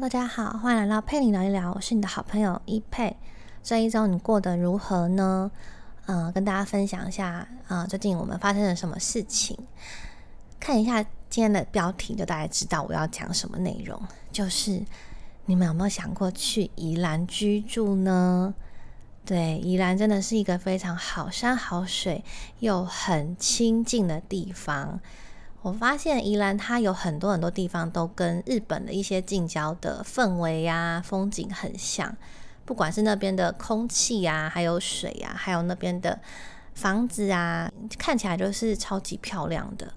大家好，欢迎来到佩玲聊一聊，我是你的好朋友一佩。这一周你过得如何呢？嗯，跟大家分享一下啊，最近我们发生了什么事情？看一下今天的标题，就大概知道我要讲什么内容。就是你们有没有想过去宜兰居住呢？对，宜兰真的是一个非常好山好水又很清静的地方。我发现宜兰，它有很多很多地方都跟日本的一些近郊的氛围呀、风景很像。不管是那边的空气啊，还有水啊，还有那边的房子啊，看起来就是超级漂亮的。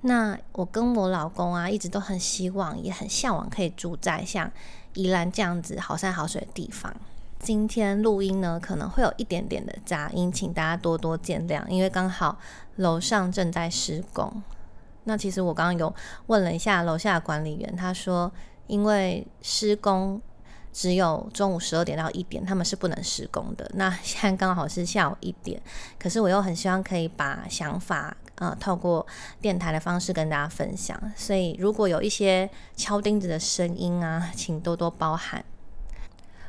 那我跟我老公啊，一直都很希望，也很向往，可以住在像宜兰这样子好山好水的地方。今天录音呢，可能会有一点点的杂音，请大家多多见谅，因为刚好楼上正在施工。那其实我刚刚有问了一下楼下管理员，他说因为施工只有中午十二点到一点，他们是不能施工的。那 现在刚好是下午一点，可是我又很希望可以把想法呃透过电台的方式跟大家分享，所以如果有一些敲钉子的声音啊，请多多包涵。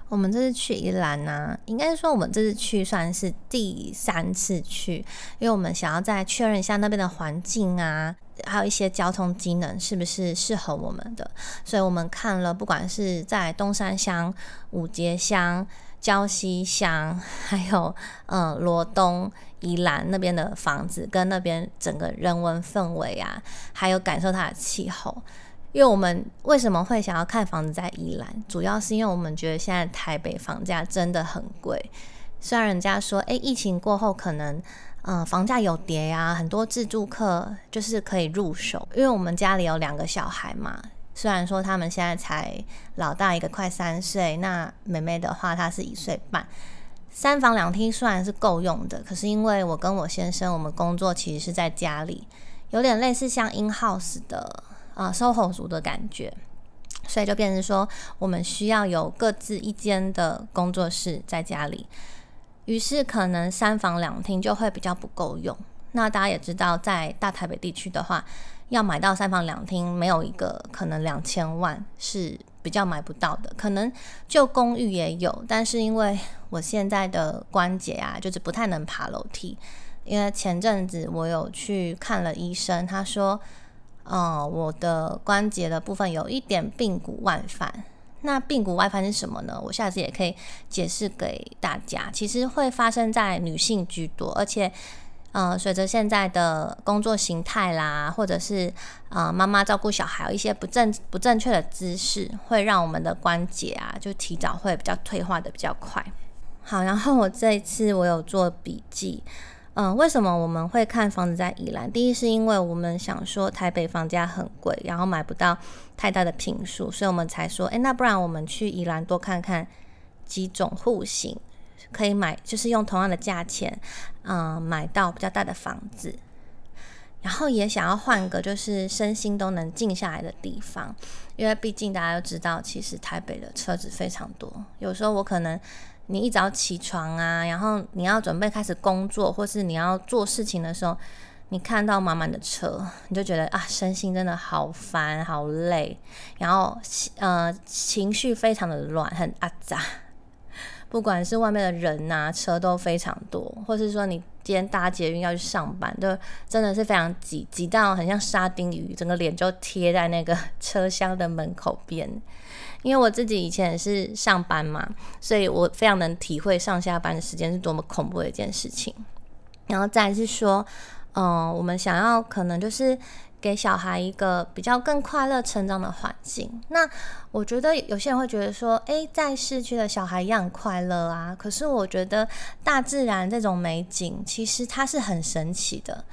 我们这次去宜兰啊，应该说我们这次去算是第三次去，因为我们想要再确认一下那边的环境啊。还有一些交通机能是不是适合我们的？所以我们看了，不管是在东山乡、五节乡、礁溪乡，还有嗯罗东、宜兰那边的房子，跟那边整个人文氛围啊，还有感受它的气候。因为我们为什么会想要看房子在宜兰？主要是因为我们觉得现在台北房价真的很贵。虽然人家说，哎，疫情过后可能，嗯，房价有跌呀，很多自住客就是可以入手。因为我们家里有两个小孩嘛，虽然说他们现在才老大一个快三岁，那妹妹的话她是一岁半，三房两厅虽然是够用的，可是因为我跟我先生我们工作其实是在家里，有点类似像 in house 的啊 soho 族的感觉，所以就变成说我们需要有各自一间的工作室在家里。于是可能三房两厅就会比较不够用。那大家也知道，在大台北地区的话，要买到三房两厅，没有一个可能两千万是比较买不到的。可能就公寓也有，但是因为我现在的关节啊，就是不太能爬楼梯。因为前阵子我有去看了医生，他说，呃，我的关节的部分有一点髌骨外翻。那髌骨外翻是什么呢？我下次也可以解释给大家。其实会发生在女性居多，而且呃，随着现在的工作形态啦，或者是呃妈妈照顾小孩，有一些不正不正确的姿势，会让我们的关节啊，就提早会比较退化的比较快。好，然后我这一次我有做笔记。嗯，为什么我们会看房子在宜兰？第一是因为我们想说台北房价很贵，然后买不到太大的平数，所以我们才说，哎，那不然我们去宜兰多看看几种户型，可以买，就是用同样的价钱，嗯，买到比较大的房子。然后也想要换个就是身心都能静下来的地方，因为毕竟大家都知道，其实台北的车子非常多，有时候我可能。你一早起床啊，然后你要准备开始工作，或是你要做事情的时候，你看到满满的车，你就觉得啊，身心真的好烦好累，然后呃情绪非常的乱，很阿杂。不管是外面的人啊，车都非常多，或是说你今天搭捷运要去上班，就真的是非常挤，挤到很像沙丁鱼，整个脸就贴在那个车厢的门口边。因为我自己以前也是上班嘛，所以我非常能体会上下班的时间是多么恐怖的一件事情。然后再是说，嗯，我们想要可能就是给小孩一个比较更快乐成长的环境。那我觉得有些人会觉得说，诶，在市区的小孩一样快乐啊。可是我觉得大自然这种美景，其实它是很神奇的。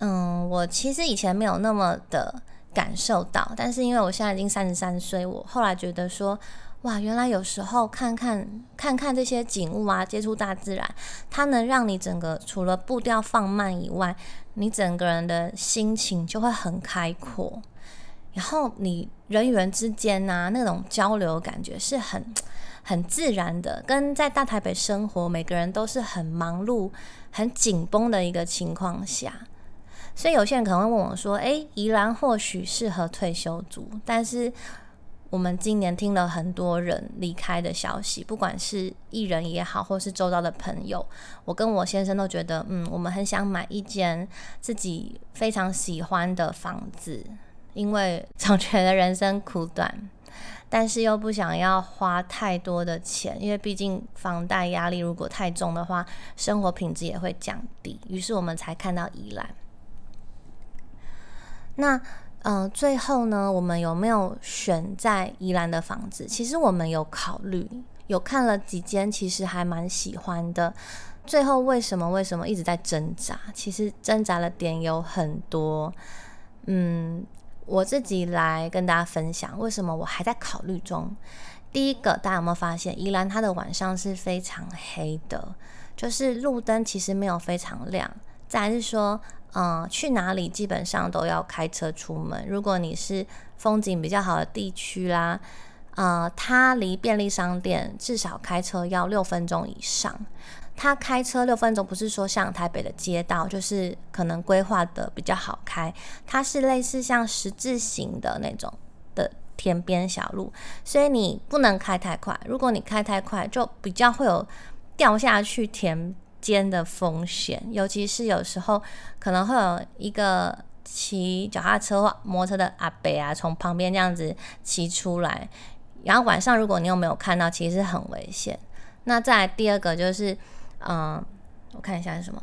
嗯，我其实以前没有那么的。感受到，但是因为我现在已经三十三岁，我后来觉得说，哇，原来有时候看看看看这些景物啊，接触大自然，它能让你整个除了步调放慢以外，你整个人的心情就会很开阔，然后你人与人之间呐，那种交流感觉是很 很自然的，跟在大台北生活，每个人都是很忙碌、很紧绷的一个情况下。所以有些人可能会问我说：“哎，宜兰或许适合退休族，但是我们今年听了很多人离开的消息，不管是艺人也好，或是周遭的朋友，我跟我先生都觉得，嗯，我们很想买一间自己非常喜欢的房子，因为总觉得人生苦短，但是又不想要花太多的钱，因为毕竟房贷压力如果太重的话，生活品质也会降低。于是我们才看到宜兰。”那嗯，最后呢，我们有没有选在宜兰的房子？其实我们有考虑，有看了几间，其实还蛮喜欢的。最后为什么为什么一直在挣扎？其实挣扎的点有很多。嗯，我自己来跟大家分享，为什么我还在考虑中。第一个，大家有没有发现，宜兰它的晚上是非常黑的，就是路灯其实没有非常亮。再是说，嗯，去哪里基本上都要开车出门。如果你是风景比较好的地区啦，呃，它离便利商店至少开车要六分钟以上。它开车六分钟不是说像台北的街道，就是可能规划的比较好开。它是类似像十字形的那种的田边小路，所以你不能开太快。如果你开太快，就比较会有掉下去田。间的风险，尤其是有时候可能会有一个骑脚踏车或摩托车的阿伯啊，从旁边这样子骑出来。然后晚上，如果你又没有看到，其实很危险。那再第二个就是，嗯，我看一下是什么？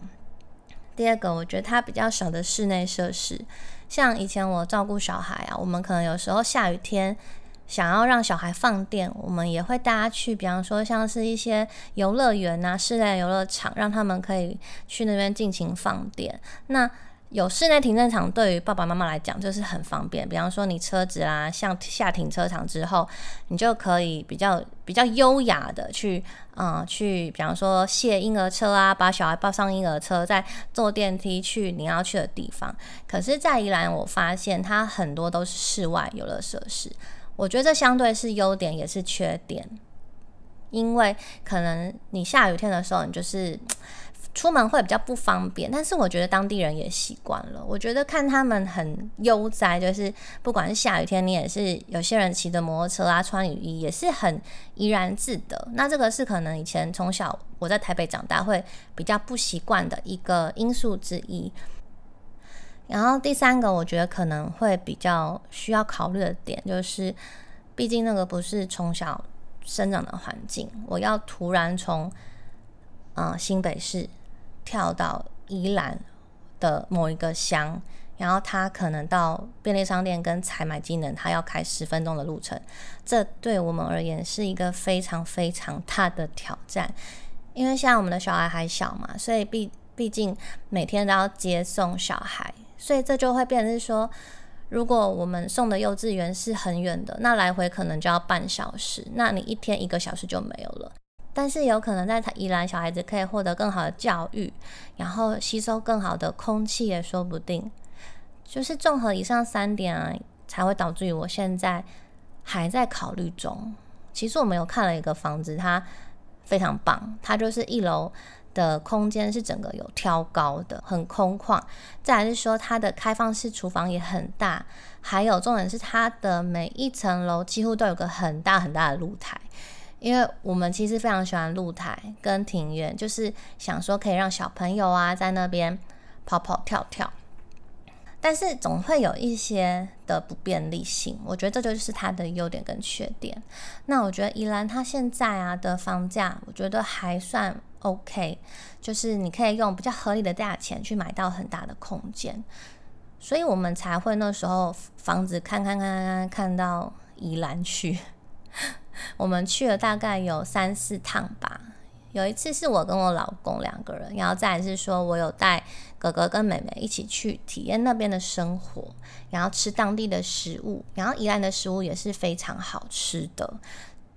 第二个，我觉得他比较省的室内设施，像以前我照顾小孩啊，我们可能有时候下雨天。想要让小孩放电，我们也会带他去，比方说像是一些游乐园啊、室内游乐场，让他们可以去那边尽情放电。那有室内停车场，对于爸爸妈妈来讲就是很方便。比方说你车子啦，像下停车场之后，你就可以比较比较优雅的去，嗯，去比方说卸婴儿车啊，把小孩抱上婴儿车，再坐电梯去你要去的地方。可是，在宜兰我发现，它很多都是室外游乐设施。我觉得这相对是优点，也是缺点，因为可能你下雨天的时候，你就是 出门会比较不方便。但是我觉得当地人也习惯了，我觉得看他们很悠哉，就是不管是下雨天，你也是有些人骑着摩托车啊，穿雨衣，也是很怡然自得。那这个是可能以前从小我在台北长大会比较不习惯的一个因素之一。然后第三个，我觉得可能会比较需要考虑的点，就是，毕竟那个不是从小生长的环境，我要突然从，啊新北市跳到宜兰的某一个乡，然后他可能到便利商店跟采买机能，他要开十分钟的路程，这对我们而言是一个非常非常大的挑战，因为现在我们的小孩还小嘛，所以必。毕竟每天都要接送小孩，所以这就会变成说，如果我们送的幼稚园是很远的，那来回可能就要半小时，那你一天一个小时就没有了。但是有可能在宜兰，小孩子可以获得更好的教育，然后吸收更好的空气，也说不定。就是综合以上三点啊，才会导致于我现在还在考虑中。其实我们有看了一个房子，它非常棒，它就是一楼。的空间是整个有挑高的，很空旷。再是说，它的开放式厨房也很大，还有重点是它的每一层楼几乎都有个很大很大的露台。因为我们其实非常喜欢露台跟庭院，就是想说可以让小朋友啊在那边跑跑跳跳，但是总会有一些的不便利性。我觉得这就是它的优点跟缺点。那我觉得宜兰它现在啊的房价，我觉得还算。OK，就是你可以用比较合理的价钱去买到很大的空间，所以我们才会那时候房子看看看看看到宜兰去。我们去了大概有三四趟吧，有一次是我跟我老公两个人，然后再是说我有带哥哥跟妹妹一起去体验那边的生活，然后吃当地的食物，然后宜兰的食物也是非常好吃的。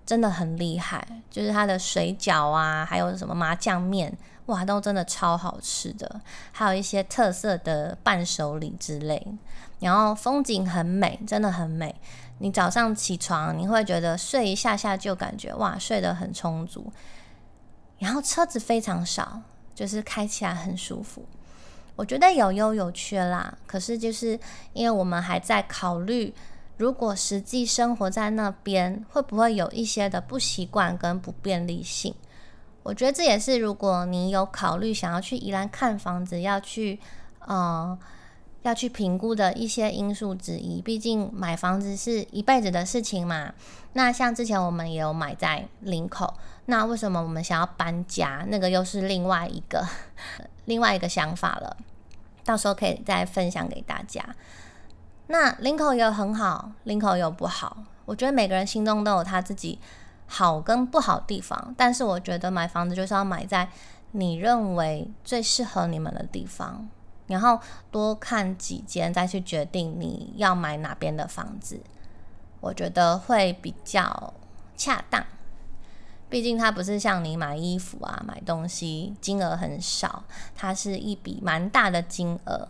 真的很厉害，就是它的水饺啊，还有什么麻酱面，哇，都真的超好吃的。还有一些特色的伴手礼之类，然后风景很美，真的很美。你早上起床，你会觉得睡一下下就感觉哇，睡得很充足。然后车子非常少，就是开起来很舒服。我觉得有优有缺啦，可是就是因为我们还在考虑。如果实际生活在那边，会不会有一些的不习惯跟不便利性？我觉得这也是如果你有考虑想要去宜兰看房子，要去，呃，要去评估的一些因素之一。毕竟买房子是一辈子的事情嘛。那像之前我们也有买在林口，那为什么我们想要搬家？那个又是另外一个另外一个想法了。到时候可以再分享给大家。那领口有很好，领口有不好，我觉得每个人心中都有他自己好跟不好地方。但是我觉得买房子就是要买在你认为最适合你们的地方，然后多看几间再去决定你要买哪边的房子，我觉得会比较恰当。毕竟它不是像你买衣服啊、买东西金额很少，它是一笔蛮大的金额。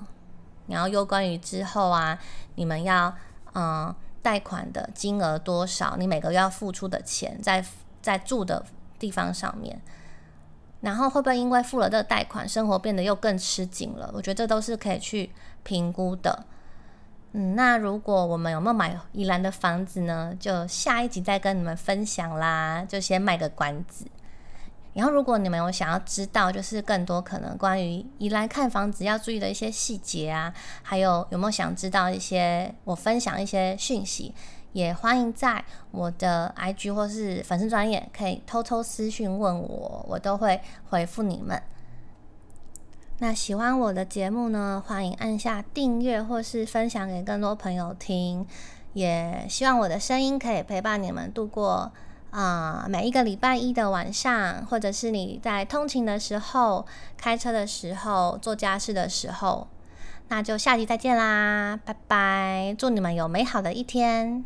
然后又关于之后啊，你们要嗯贷款的金额多少，你每个月要付出的钱在在住的地方上面，然后会不会因为付了这个贷款，生活变得又更吃紧了？我觉得这都是可以去评估的。嗯，那如果我们有没有买宜兰的房子呢？就下一集再跟你们分享啦，就先卖个关子。然后，如果你们有想要知道，就是更多可能关于宜来看房子要注意的一些细节啊，还有有没有想知道一些我分享一些讯息，也欢迎在我的 IG 或是粉丝专业可以偷偷私讯问我，我都会回复你们。那喜欢我的节目呢，欢迎按下订阅或是分享给更多朋友听，也希望我的声音可以陪伴你们度过。啊，每一个礼拜一的晚上，或者是你在通勤的时候、开车的时候、做家事的时候，那就下集再见啦，拜拜！祝你们有美好的一天。